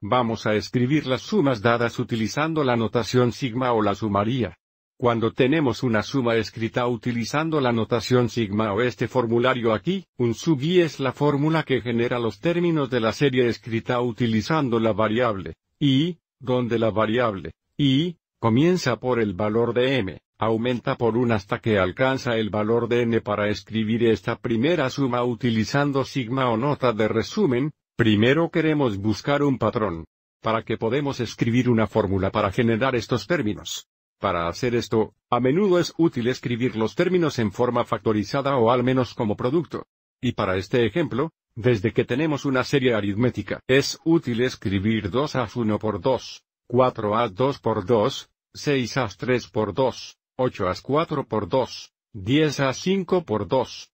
Vamos a escribir las sumas dadas utilizando la notación sigma o la sumaría. Cuando tenemos una suma escrita utilizando la notación sigma o este formulario aquí, un sub i es la fórmula que genera los términos de la serie escrita utilizando la variable i, donde la variable i comienza por el valor de m, aumenta por 1 hasta que alcanza el valor de n para escribir esta primera suma utilizando sigma o nota de resumen, Primero queremos buscar un patrón. Para que podemos escribir una fórmula para generar estos términos. Para hacer esto, a menudo es útil escribir los términos en forma factorizada o al menos como producto. Y para este ejemplo, desde que tenemos una serie aritmética, es útil escribir 2 a 1 por 2, 4 a 2 por 2, 6 a 3 por 2, 8 a 4 por 2, 10 a 5 por 2,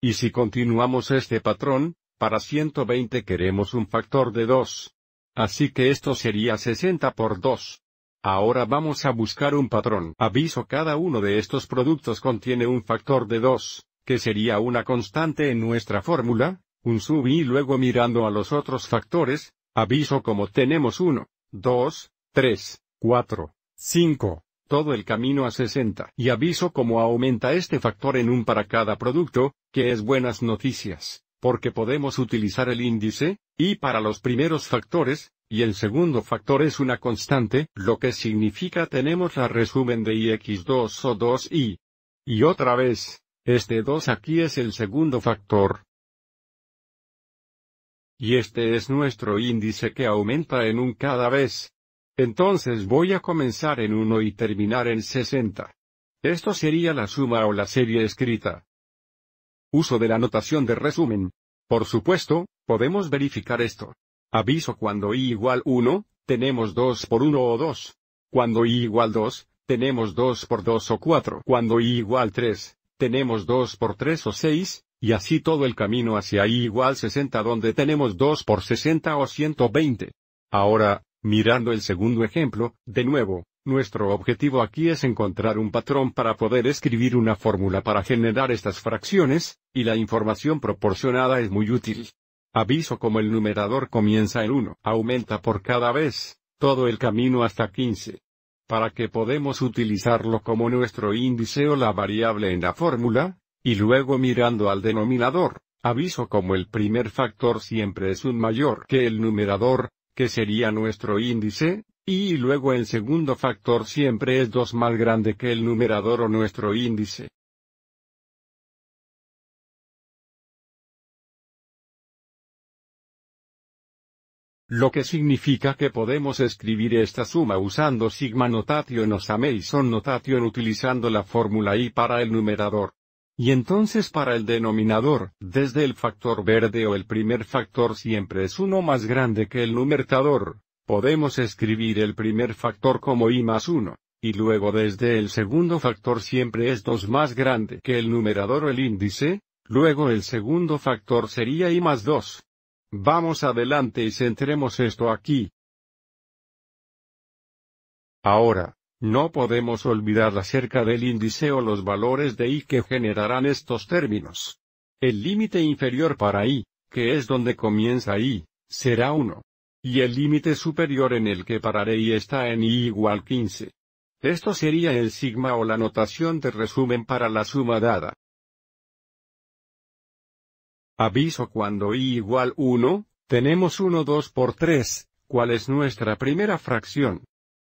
Y si continuamos este patrón, para 120 queremos un factor de 2. Así que esto sería 60 por 2. Ahora vamos a buscar un patrón. Aviso cada uno de estos productos contiene un factor de 2, que sería una constante en nuestra fórmula, un sub y luego mirando a los otros factores, aviso como tenemos 1, 2, 3, 4, 5, todo el camino a 60. Y aviso cómo aumenta este factor en un para cada producto, que es buenas noticias, porque podemos utilizar el índice, y para los primeros factores, y el segundo factor es una constante, lo que significa tenemos la resumen de x 2 o 2I. Y otra vez, este 2 aquí es el segundo factor. Y este es nuestro índice que aumenta en un cada vez, entonces voy a comenzar en 1 y terminar en 60. Esto sería la suma o la serie escrita. Uso de la notación de resumen. Por supuesto, podemos verificar esto. Aviso cuando i igual 1, tenemos 2 por 1 o 2. Cuando i igual 2, tenemos 2 por 2 o 4. Cuando i igual 3, tenemos 2 por 3 o 6, y así todo el camino hacia i igual 60 donde tenemos 2 por 60 o 120. Ahora, Mirando el segundo ejemplo, de nuevo, nuestro objetivo aquí es encontrar un patrón para poder escribir una fórmula para generar estas fracciones, y la información proporcionada es muy útil. Aviso como el numerador comienza en 1, aumenta por cada vez, todo el camino hasta 15. Para que podemos utilizarlo como nuestro índice o la variable en la fórmula, y luego mirando al denominador, aviso como el primer factor siempre es un mayor que el numerador, que sería nuestro índice, y luego el segundo factor siempre es 2 más grande que el numerador o nuestro índice. Lo que significa que podemos escribir esta suma usando sigma notation o summation notation utilizando la fórmula i para el numerador. Y entonces para el denominador, desde el factor verde o el primer factor siempre es uno más grande que el numerador, podemos escribir el primer factor como i más 1, y luego desde el segundo factor siempre es 2 más grande que el numerador o el índice, luego el segundo factor sería i más 2. Vamos adelante y centremos esto aquí. Ahora, no podemos olvidar acerca del índice o los valores de I que generarán estos términos. El límite inferior para I, que es donde comienza I, será 1. Y el límite superior en el que pararé I está en I igual 15. Esto sería el sigma o la notación de resumen para la suma dada. Aviso cuando i igual 1, tenemos 1 2 por 3, ¿Cuál es nuestra primera fracción.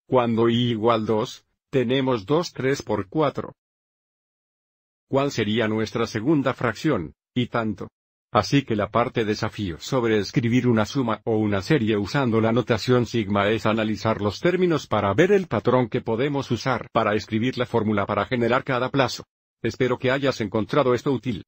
Cuando i igual 2, tenemos 2 3 por 4. ¿Cuál sería nuestra segunda fracción? Y tanto. Así que la parte desafío sobre escribir una suma o una serie usando la notación sigma es analizar los términos para ver el patrón que podemos usar para escribir la fórmula para generar cada plazo. Espero que hayas encontrado esto útil.